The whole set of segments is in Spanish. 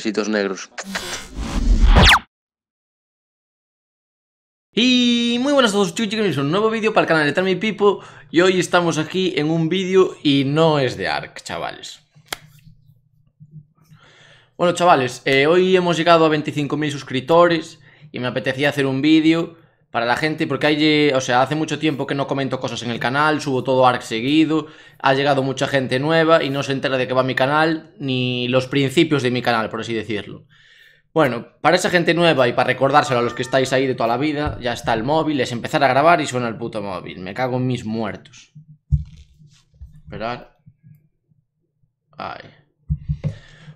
Besitos negros. Y muy buenas a todos chicos, es un nuevo vídeo para el canal de Tami Pipo Y hoy estamos aquí en un vídeo y no es de Ark, chavales Bueno chavales, eh, hoy hemos llegado a 25.000 suscriptores Y me apetecía hacer un vídeo para la gente, porque hay, eh, o sea, hace mucho tiempo que no comento cosas en el canal, subo todo arc seguido, ha llegado mucha gente nueva y no se entera de qué va mi canal, ni los principios de mi canal, por así decirlo. Bueno, para esa gente nueva y para recordárselo a los que estáis ahí de toda la vida, ya está el móvil, es empezar a grabar y suena el puto móvil. Me cago en mis muertos. Esperar. Ay.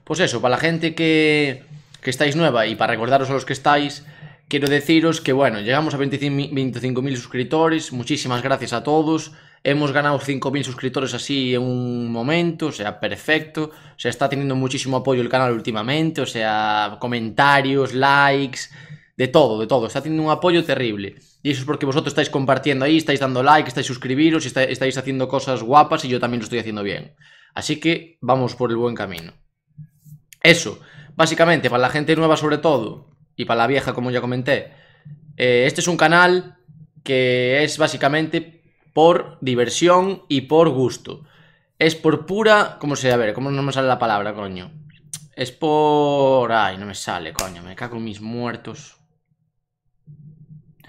Pues eso, para la gente que, que estáis nueva y para recordaros a los que estáis, Quiero deciros que, bueno, llegamos a 25.000 suscriptores, muchísimas gracias a todos. Hemos ganado 5.000 suscriptores así en un momento, o sea, perfecto. O sea, está teniendo muchísimo apoyo el canal últimamente, o sea, comentarios, likes, de todo, de todo. Está teniendo un apoyo terrible. Y eso es porque vosotros estáis compartiendo ahí, estáis dando like, estáis suscribiros, estáis haciendo cosas guapas y yo también lo estoy haciendo bien. Así que vamos por el buen camino. Eso, básicamente, para la gente nueva sobre todo, y para la vieja, como ya comenté. Eh, este es un canal que es básicamente por diversión y por gusto. Es por pura... ¿Cómo se A ver, ¿cómo no me sale la palabra, coño? Es por... Ay, no me sale, coño. Me cago en mis muertos.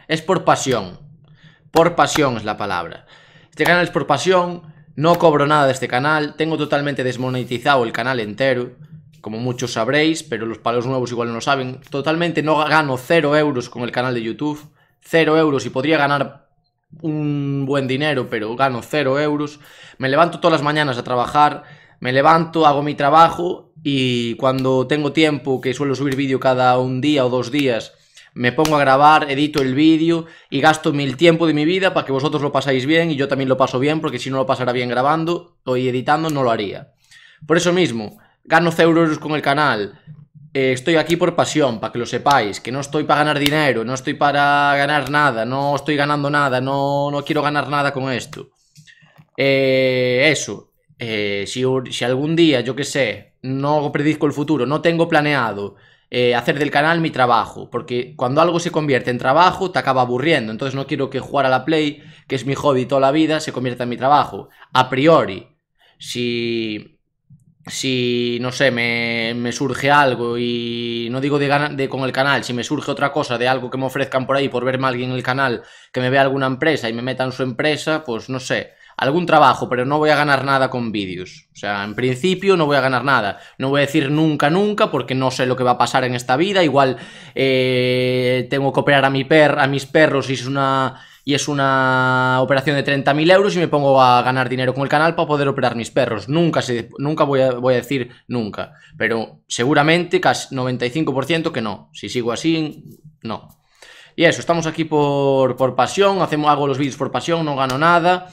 Es por pasión. Por pasión es la palabra. Este canal es por pasión. No cobro nada de este canal. Tengo totalmente desmonetizado el canal entero como muchos sabréis, pero los palos nuevos igual no lo saben, totalmente no gano cero euros con el canal de YouTube, Cero euros y podría ganar un buen dinero, pero gano cero euros. Me levanto todas las mañanas a trabajar, me levanto, hago mi trabajo y cuando tengo tiempo, que suelo subir vídeo cada un día o dos días, me pongo a grabar, edito el vídeo y gasto el tiempo de mi vida para que vosotros lo pasáis bien y yo también lo paso bien, porque si no lo pasara bien grabando o editando no lo haría. Por eso mismo, gano 0 euros con el canal. Eh, estoy aquí por pasión, para que lo sepáis, que no estoy para ganar dinero, no estoy para ganar nada, no estoy ganando nada, no, no quiero ganar nada con esto. Eh, eso, eh, si, algún día, yo que sé, no predisco el futuro, no tengo planeado hacer del canal mi trabajo, porque cuando algo se convierte en trabajo te acaba aburriendo, entonces no quiero que jugar a la Play, que es mi hobby toda la vida, se convierta en mi trabajo, a priori. Si si, no sé, me, surge algo y no digo de, de, con el canal, si me surge otra cosa de algo que me ofrezcan por ahí por verme a alguien en el canal, que me vea alguna empresa y me meta en su empresa, pues no sé, algún trabajo, pero no voy a ganar nada con vídeos. O sea, en principio no voy a ganar nada. No voy a decir nunca, nunca, porque no sé lo que va a pasar en esta vida. Igual eh, tengo que operar a, mi per a mis perros y es una y es una operación de 30.000 euros y me pongo a ganar dinero con el canal para poder operar mis perros. Nunca, se, nunca voy, a, decir nunca, pero seguramente casi 95% que no. Si sigo así, no. Y eso, estamos aquí por, pasión, hacemos, hago los vídeos por pasión, no gano nada.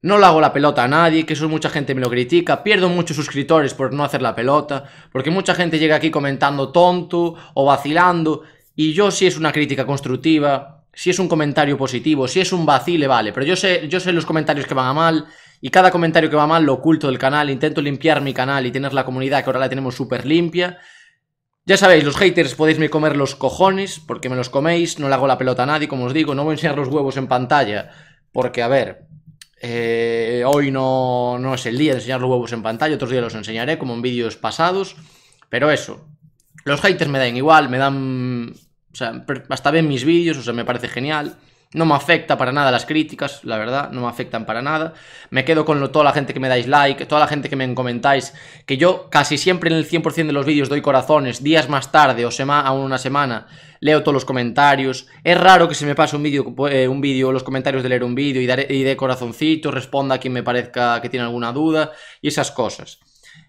No le hago la pelota a nadie, que eso mucha gente me lo critica. Pierdo muchos suscriptores por no hacer la pelota, porque mucha gente llega aquí comentando tonto o vacilando. Y yo si es una crítica constructiva, si es un comentario positivo, si es un vacile, vale, pero yo sé, yo sé los comentarios que van a mal y cada comentario que va mal lo oculto del canal, intento limpiar mi canal y tener la comunidad que ahora la tenemos súper limpia. Ya sabéis, los haters podéis me comer los cojones porque me los coméis, no le hago la pelota a nadie, como os digo, no voy a enseñar los huevos en pantalla porque, a ver, eh, hoy no, no es el día de enseñar los huevos en pantalla, otros días los enseñaré como en vídeos pasados, pero eso, los haters me dan igual, me dan o sea, hasta ven mis vídeos, o sea, me parece genial. No me afecta para nada las críticas, la verdad, no me afectan para nada. Me quedo con lo, toda la gente que me dais like, toda la gente que me comentáis, que yo casi siempre en el 100% de los vídeos doy corazones, días más tarde o aún una semana, leo todos los comentarios. Es raro que se me pase un vídeo, eh, un vídeo, los comentarios de leer un vídeo y, de y corazoncito, responda a quien me parezca que tiene alguna duda y esas cosas.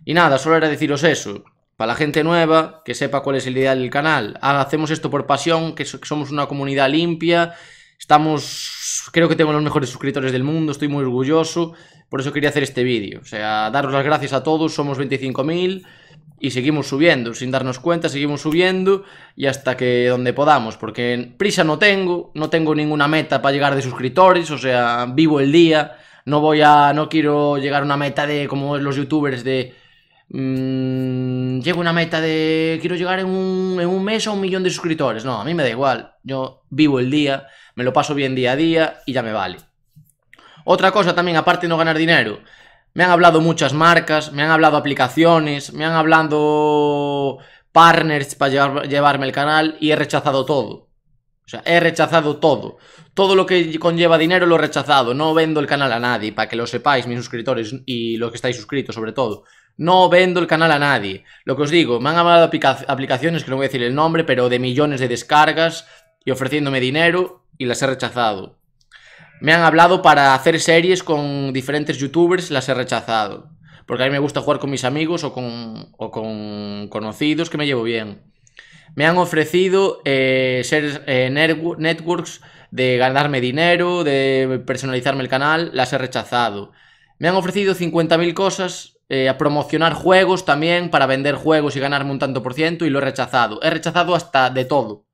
Y nada, solo era deciros eso, para la gente nueva, que sepa cuál es el ideal del canal. Ah, hacemos esto por pasión, que, somos una comunidad limpia. Estamos, creo que tengo los mejores suscriptores del mundo, estoy muy orgulloso. Por eso quería hacer este vídeo. O sea, daros las gracias a todos, somos 25.000 y seguimos subiendo, sin darnos cuenta, seguimos subiendo y hasta que donde podamos, porque prisa no tengo, no tengo ninguna meta para llegar de suscriptores, o sea, vivo el día, no voy a, no quiero llegar a una meta de como los youtubers de mmm, llego a una meta de quiero llegar en un, en un mes a un millón de suscriptores. No, a mí me da igual. Yo vivo el día, me lo paso bien día a día y ya me vale. Otra cosa también, aparte de no ganar dinero, me han hablado muchas marcas, me han hablado aplicaciones, me han hablado partners para llevarme el canal y he rechazado todo. O sea, he rechazado todo. Todo lo que conlleva dinero lo he rechazado. No vendo el canal a nadie, para que lo sepáis, mis suscriptores y los que estáis suscritos sobre todo. No vendo el canal a nadie. Lo que os digo, me han hablado aplicaciones, que no voy a decir el nombre, pero de millones de descargas y ofreciéndome dinero y las he rechazado. Me han hablado para hacer series con diferentes youtubers, las he rechazado. Porque a mí me gusta jugar con mis amigos o con, o conocidos que me llevo bien. Me han ofrecido eh, ser eh, networks de ganarme dinero, de personalizarme el canal, las he rechazado. Me han ofrecido 50.000 cosas, eh, a promocionar juegos también para vender juegos y ganarme un tanto por ciento y lo he rechazado. He rechazado hasta de todo.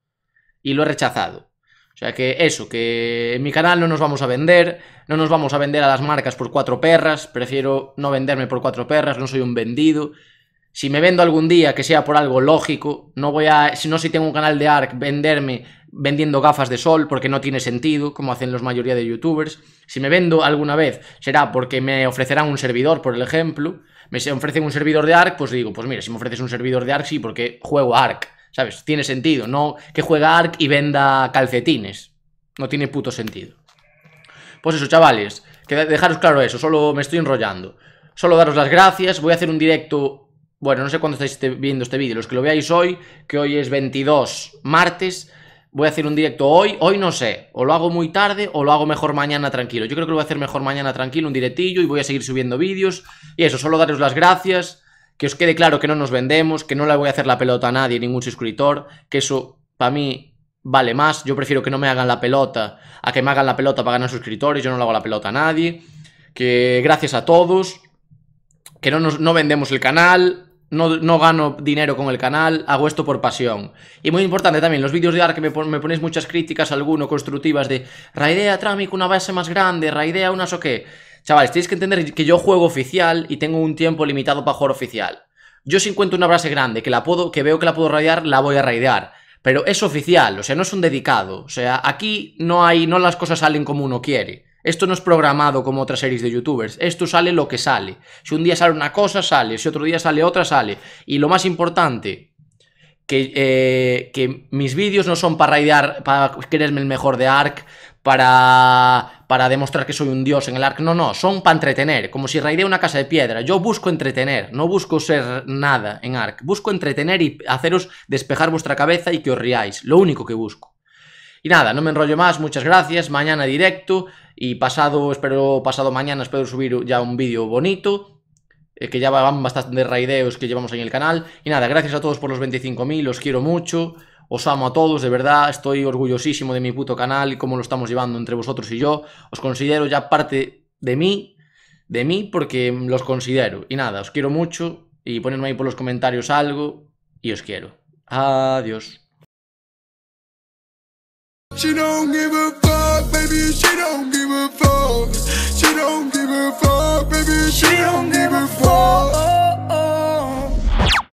Y lo he rechazado. O sea que eso, que en mi canal no nos vamos a vender, no nos vamos a vender a las marcas por cuatro perras, prefiero no venderme por cuatro perras, no soy un vendido. Si me vendo algún día que sea por algo lógico, no voy a, si no si tengo un canal de ARC, venderme vendiendo gafas de sol porque no tiene sentido, como hacen los mayoría de youtubers. Si me vendo alguna vez, será porque me ofrecerán un servidor, por el ejemplo. Me ofrecen un servidor de ARC, pues digo, pues mira, si me ofreces un servidor de ARC, sí, porque juego ARC. ¿Sabes? Tiene sentido, no que juega ARC y venda calcetines. No tiene puto sentido. Pues eso, chavales, que dejaros claro eso, solo me estoy enrollando. Solo daros las gracias, voy a hacer un directo bueno, no sé cuándo estáis este, viendo este vídeo, los que lo veáis hoy, que hoy es 22 martes, voy a hacer un directo hoy, hoy no sé, o lo hago muy tarde o lo hago mejor mañana tranquilo. Yo creo que lo voy a hacer mejor mañana tranquilo, un directillo y voy a seguir subiendo vídeos. Y eso, solo daros las gracias, que os quede claro que no nos vendemos, que no le voy a hacer la pelota a nadie, ningún suscriptor, que eso para mí vale más. Yo prefiero que no me hagan la pelota a que me hagan la pelota para ganar suscriptores, yo no le hago la pelota a nadie. Que gracias a todos, que no, nos, no vendemos el canal, no, gano dinero con el canal, hago esto por pasión. Y muy importante también, los vídeos de ARK me, ponéis muchas críticas, alguno constructivas de Raidea Tramic una base más grande, Raidea unas o qué. Chavales, tenéis que entender que yo juego oficial y tengo un tiempo limitado para jugar oficial. Yo si encuentro una base grande que la puedo, que veo que la puedo raidear, la voy a raidear. Pero es oficial, o sea, no es un dedicado. O sea, aquí no hay, no las cosas salen como uno quiere. Esto no es programado como otras series de youtubers. Esto sale lo que sale. Si un día sale una cosa, sale. Si otro día sale otra, sale. Y lo más importante, que, eh, mis vídeos no son para raidear, para quererme el mejor de ARK, para, para demostrar que soy un dios en el ARK. No, no, son para entretener. Como si raideé una casa de piedra. Yo busco entretener, no busco ser nada en ARK. Busco entretener y haceros despejar vuestra cabeza y que os riáis. Lo único que busco. Y nada, no me enrollo más, muchas gracias, mañana directo y pasado, espero, pasado mañana espero subir ya un vídeo bonito, eh, que ya van bastantes raideos que llevamos ahí en el canal. Y nada, gracias a todos por los 25.000, los quiero mucho, os amo a todos, de verdad, estoy orgullosísimo de mi puto canal y cómo lo estamos llevando entre vosotros y yo. Os considero ya parte de mí, de mí porque los considero. Y nada, os quiero mucho y ponedme ahí por los comentarios algo y os quiero. Adiós. She don't give a fuck, baby, she don't give a fuck. She don't give a fuck, baby, she, she don't, don't give a fuck. fuck.